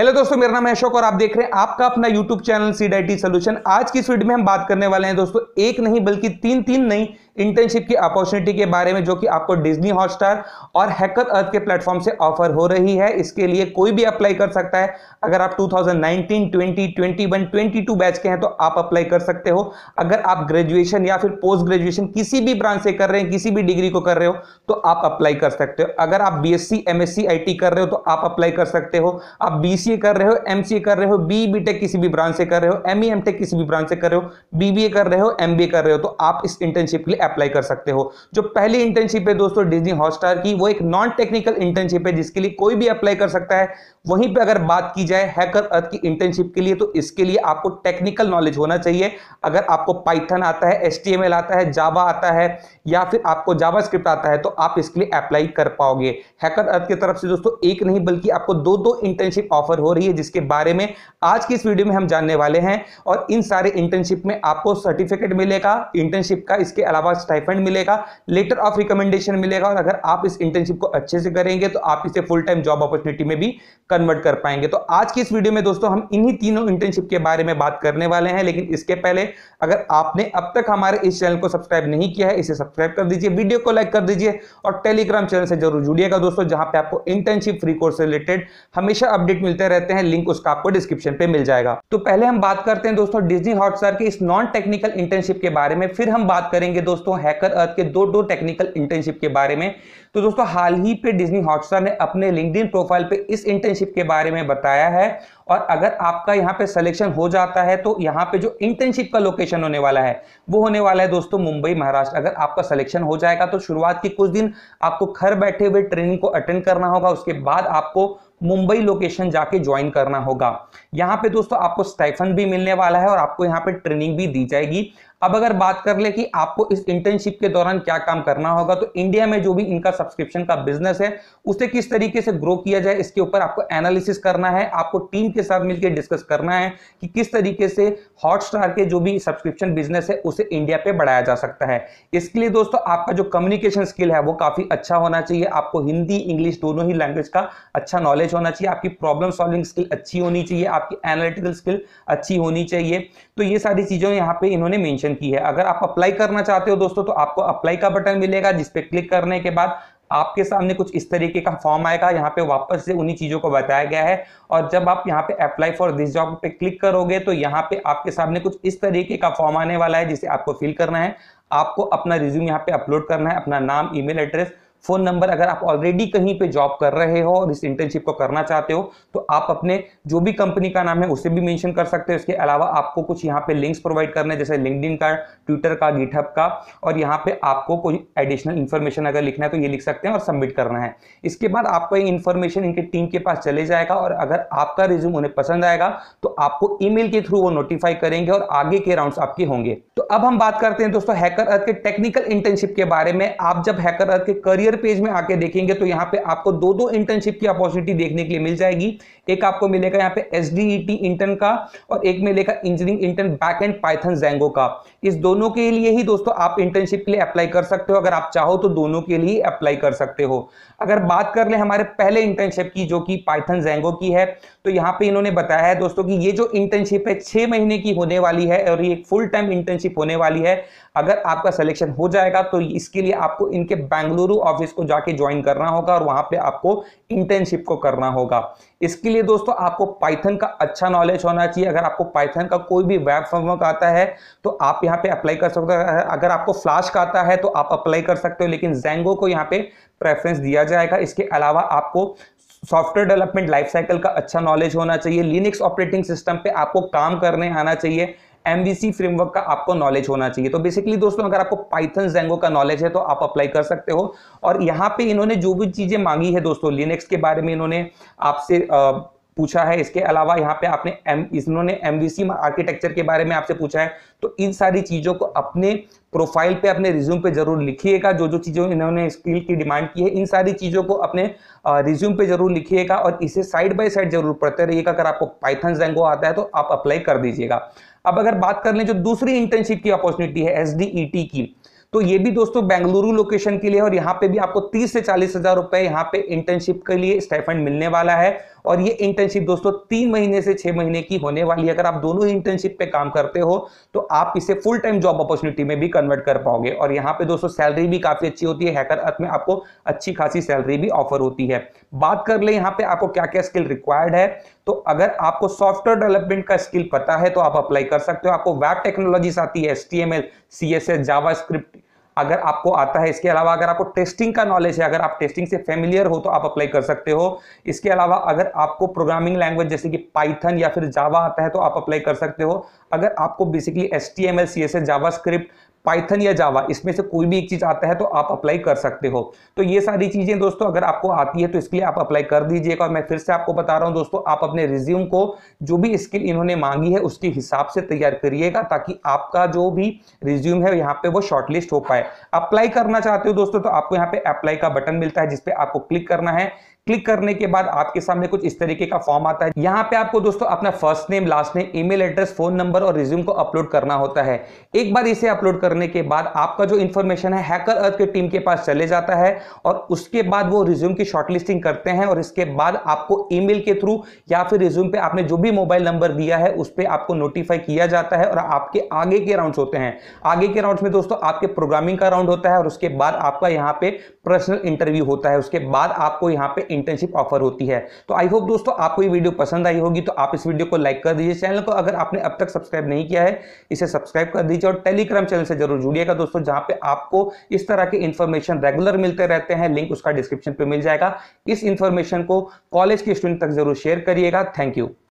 Hello दोस्तों मेरा नाम है अशोक और आप देख रहे हैं आपका अपना YouTube channel seed I T solution आज की स्वीड में हम बात करने वाले हैं दोस्तों एक नहीं बल्कि तीन तीन नहीं इंटर्नशिप की अपॉर्चुनिटी के बारे में जो कि आपको डिज्नी हॉटस्टार और हैकर अर्थ के प्लेटफॉर्म से ऑफर हो रही है इसके लिए कोई भी अप्लाई कर सकता है अगर आप 2019, 20, 21, 22 बैच के हैं तो आप अप्लाई कर सकते हो अगर आप ग्रेजुएशन या फिर पोस्ट ग्रेजुएशन किसी भी ब्रांच से कर रहे हैं किसी भी डिग्री को कर रहे हो तो आप अप्लाई कर सकते हो अगर आप बी एस सी कर रहे हो तो आप अप्लाई कर सकते हो आप बी कर रहे हो एम कर रहे हो बी बी e किसी भी ब्रांच से कर रहे हो एम ई e किसी भी ब्रांच से कर रहे हो बी कर रहे हो एम कर रहे हो तो आप इस इंटर्नशिप के लिए अप्लाई कर सकते हो जो पहली इंटर्नशिप है दोस्तों डिजनी हॉटस्टार की वो एक नॉन टेक्निकल इंटर्नशिप है जिसके लिए कोई भी अप्लाई कर सकता है वहीं पे अगर बात की जाए हैकर अर्थ की इंटर्नशिप के लिए तो इसके लिए आपको टेक्निकल नॉलेज होना चाहिए अगर आपको पाइथन आता है एस आता है जावा आता है या फिर आपको जावा आता है तो आप इसके लिए अप्लाई कर पाओगे हैकर अर्थ की तरफ से दोस्तों एक नहीं बल्कि आपको दो दो इंटर्नशिप ऑफर हो रही है जिसके बारे में आज की इस वीडियो में हम जानने वाले हैं और इन सारे इंटर्नशिप में आपको सर्टिफिकेट मिलेगा इंटर्नशिप का इसके अलावा हुआ स्टाइफेंड मिलेगा लेटर ऑफ रिकमेंडेशन मिलेगा और अगर आप इस इंटर्नशिप को अच्छे से करेंगे तो आप इसे फुल टाइम जॉब अपॉर्चुनिटी में भी कन्वर्ट कर पाएंगे तो आज की इस वीडियो में दोस्तों हम इन्हीं तीनों इंटर्नशिप के बारे में बात करने वाले हैं लेकिन इसके पहले अगर आपने अब तक हमारे इस चैनल को सब्सक्राइब नहीं किया है इसे सब्सक्राइब कर दीजिए वीडियो को लाइक कर दीजिए और टेलीग्राम चैनल से जरूर जुड़िएगा दोस्तों जहां पर आपको इंटर्नशिप फ्री कोर्स से रिलेटेड हमेशा अपडेट मिलते रहते हैं लिंक उसका आपको डिस्क्रिप्शन पे मिल जाएगा तो पहले हम बात करते हैं दोस्तों डिजनी हॉटस्टार के इस नॉन टेक्निकल इंटर्नशिप के बारे में फिर हम बात करेंगे दोस्तों दोस्तों हैकर अर्थ के दो दो टेक्निकल इंटर्नशिप के बारे में तो दोस्तों हाल ही पे डिज्नी हॉटस्टार ने अपने लिंक्डइन प्रोफाइल पे इस इंटर्नशिप के बारे में बताया है और अगर आपका यहाँ पे सिलेक्शन हो जाता है तो यहाँ पे जो इंटर्नशिप का लोकेशन होने वाला है वो होने वाला है दोस्तों मुंबई महाराष्ट्र अगर आपका सिलेक्शन हो जाएगा तो शुरुआत के कुछ दिन आपको घर बैठे हुए ट्रेनिंग को अटेंड करना होगा उसके बाद आपको मुंबई लोकेशन जाके ज्वाइन करना होगा यहाँ पे दोस्तों आपको स्टाइफन भी मिलने वाला है और आपको यहाँ पे ट्रेनिंग भी दी जाएगी अब अगर बात कर ले कि आपको इस इंटर्नशिप के दौरान क्या काम करना होगा तो इंडिया में जो भी इनका सब्सक्रिप्शन का बिजनेस है उसे किस तरीके से ग्रो किया जाए इसके ऊपर आपको एनालिसिस करना है आपको टीम के साथ मिलकर डिस्कस करना है कि किस तरीके से हॉटस्टार के जो भी सब्सक्रिप्शन बिजनेस है उसे इंडिया पे बढ़ाया जा सकता है इसके लिए दोस्तों आपका जो कम्युनिकेशन स्किल है वो काफी अच्छा होना चाहिए आपको हिंदी इंग्लिश दोनों ही लैंग्वेज का अच्छा नॉलेज होना चाहिए आपकी प्रॉब्लम सॉल्विंग स्किल अच्छी होनी चाहिए आपकी एनालिटिकल स्किल अच्छी होनी चाहिए तो ये सारी चीजें यहाँ पे इन्होंने मैंशन मेंशन की है अगर आप अप्लाई करना चाहते हो दोस्तों तो आपको अप्लाई का बटन मिलेगा जिसपे क्लिक करने के बाद आपके सामने कुछ इस तरीके का फॉर्म आएगा यहाँ पे वापस से उन्हीं चीज़ों को बताया गया है और जब आप यहाँ पे अप्लाई फॉर दिस जॉब पे क्लिक करोगे तो यहाँ पे आपके सामने कुछ इस तरीके का फॉर्म आने वाला है जिसे आपको फिल करना है आपको अपना रिज्यूम यहाँ पे अपलोड करना है अपना नाम ईमेल एड्रेस फ़ोन नंबर अगर आप ऑलरेडी कहीं पे जॉब कर रहे हो और इस इंटर्नशिप को करना चाहते हो तो आप अपने जो भी कंपनी का नाम है उसे भी मेंशन कर सकते हो इसके अलावा आपको कुछ यहाँ पे लिंक्स प्रोवाइड करने जैसे लिंकडिन का ट्विटर का गिटहब का और यहाँ पे आपको कोई एडिशनल इन्फॉर्मेशन अगर लिखना है तो ये लिख सकते हैं और सबमिट करना है इसके बाद आपको ये इन्फॉर्मेशन इनके टीम के पास चले जाएगा और अगर आपका रिज्यूम उन्हें पसंद आएगा तो आपको ई के थ्रू वो नोटिफाई करेंगे और आगे के राउंड आपके होंगे तो अब हम बात करते हैं दोस्तों हैकर अर्थ के टेक्निकल इंटर्नशिप के बारे में आप जब हैकर अर्थ के करियर करियर पेज में आके देखेंगे तो यहाँ पे आपको दो दो इंटर्नशिप की अपॉर्चुनिटी देखने के लिए मिल जाएगी एक आपको मिलेगा यहाँ पे एस इंटर्न e का और एक मिलेगा engineering intern back end Python Django का इस दोनों के लिए ही दोस्तों आप इंटर्नशिप के लिए अप्लाई कर सकते हो अगर आप चाहो तो दोनों के लिए अप्लाई कर सकते हो अगर बात कर ले हमारे पहले इंटर्नशिप की जो कि पाइथन जैंगो की है तो यहाँ पे इन्होंने बताया है दोस्तों कि ये जो इंटर्नशिप है छह महीने की होने वाली है और ये फुल टाइम इंटर्नशिप होने वाली है अगर आपका सिलेक्शन हो जाएगा तो इसके लिए आपको इनके बेंगलुरु ऑफ ऑफिस को जाके ज्वाइन करना होगा और वहां पे आपको इंटर्नशिप को करना होगा इसके लिए दोस्तों आपको पाइथन का अच्छा नॉलेज होना चाहिए अगर आपको पाइथन का कोई भी वेब फॉर्मवर्क आता है तो आप यहाँ पे अप्लाई कर सकते हो अगर आपको फ्लाश का आता है तो आप अप्लाई कर सकते हो लेकिन जेंगो को यहाँ पे प्रेफरेंस दिया जाएगा इसके अलावा आपको सॉफ्टवेयर डेवलपमेंट लाइफ साइकिल का अच्छा नॉलेज होना चाहिए लिनिक्स ऑपरेटिंग सिस्टम पे आपको काम करने आना चाहिए एमवीसी फ्रेमवर्क का आपको नॉलेज होना चाहिए तो बेसिकली दोस्तों अगर आपको पाइथन जेंगो का नॉलेज है तो आप अप्लाई कर सकते हो और यहाँ पे इन्होंने जो भी चीज़ें मांगी है दोस्तों लिनेक्स के बारे में इन्होंने आपसे पूछा है इसके अलावा यहाँ पे आपने एम इन्होंने एमवीसी आर्किटेक्चर के बारे में आपसे पूछा है तो इन सारी चीज़ों को अपने प्रोफाइल पे अपने रिज्यूम पे जरूर लिखिएगा जो जो चीज़ें इन्होंने स्किल की डिमांड की है इन सारी चीज़ों को अपने रिज्यूम पे जरूर लिखिएगा और इसे साइड बाय साइड जरूर पढ़ते रहिएगा अगर आपको पाइथन जेंगो आता है तो आप अप्लाई कर दीजिएगा अब अगर बात कर ले जो दूसरी इंटर्नशिप की अपॉर्चुनिटी है एस e की तो ये भी दोस्तों बेंगलुरु लोकेशन के लिए और यहाँ पे भी आपको तीस से चालीस हजार रुपए यहाँ पे इंटर्नशिप के लिए स्टाइफंड मिलने वाला है और ये इंटर्नशिप दोस्तों तीन महीने से छह महीने की होने वाली है हम्म। अगर आप दोनों ही इंटर्नशिप पे काम करते हो तो आप इसे फुल टाइम जॉब अपॉर्चुनिटी में भी कन्वर्ट कर पाओगे और यहाँ पे दोस्तों सैलरी भी काफी अच्छी होती है हैकर अर्थ में आपको अच्छी खासी सैलरी भी ऑफर होती है बात कर ले यहाँ पे आपको क्या क्या स्किल रिक्वायर्ड है तो अगर आपको सॉफ्टवेयर डेवलपमेंट का स्किल पता है तो आप अप्लाई कर सकते हो आपको वेब टेक्नोलॉजी आती है H T M L C S S JavaScript अगर आपको आता है इसके अलावा अगर आपको टेस्टिंग का नॉलेज है अगर आप टेस्टिंग से फेमिलियर हो तो आप अप्लाई कर सकते हो इसके अलावा अगर आपको प्रोग्रामिंग लैंग्वेज जैसे कि पाइथन या फिर जावा आता है तो आप अप्लाई कर सकते हो अगर आपको basically H T M L C S S JavaScript Python या जावा इसमें से कोई भी एक चीज़ आता है तो आप अप्लाई कर सकते हो तो ये सारी चीज़ें दोस्तों अगर आपको आती है तो इसके लिए आप अप्लाई कर दीजिएगा और मैं फिर से आपको बता रहा हूं दोस्तों आप अपने रिज्यूम को जो भी स्किल इन्होंने मांगी है उसके हिसाब से तैयार करिएगा ताकि आपका जो भी रिज्यूम है यहाँ पे वो शॉर्टलिस्ट हो पाए अप्लाई करना चाहते हो दोस्तों तो आपको यहाँ पे अप्लाई का बटन मिलता है जिसपे आपको क्लिक करना है क्लिक करने के बाद आपके सामने कुछ इस तरीके का फॉर्म आता है यहाँ पे आपको दोस्तों अपना first name last name email address phone number और रिज्यूम को अपलोड करना होता है एक बार इसे अपलोड कर करने के बाद आपका जो इन्फॉर्मेशन है हैकर अर्थ की टीम के पास चले जाता है और उसके बाद वो रिज्यूम की शॉर्टलिस्टिंग करते हैं और इसके बाद आपको ईमेल के थ्रू या फिर रिज्यूम पे आपने जो भी मोबाइल नंबर दिया है उस पर आपको नोटिफाई किया जाता है और आपके आगे के राउंड होते हैं आगे के राउंड में दोस्तों आपके प्रोग्रामिंग का राउंड होता है और उसके बाद आपका यहाँ पे पर्सनल इंटरव्यू होता है उसके बाद आपको यहाँ पे इंटर्नशिप ऑफर होती है तो आई होप दोस्तों आपको ये वीडियो पसंद आई होगी तो आप इस वीडियो को लाइक कर दीजिए चैनल को अगर आपने अब तक सब्सक्राइब नहीं किया है इसे सब्सक्राइब कर दीजिए और टेलीग्राम चैनल से जरूर जुड़िएगा दोस्तों जहां पे आपको इस तरह के इंफॉर्मेशन रेगुलर मिलते रहते हैं लिंक उसका डिस्क्रिप्शन पे मिल जाएगा इस इंफॉर्मेशन को कॉलेज के स्टूडेंट तक जरूर शेयर करिएगा थैंक यू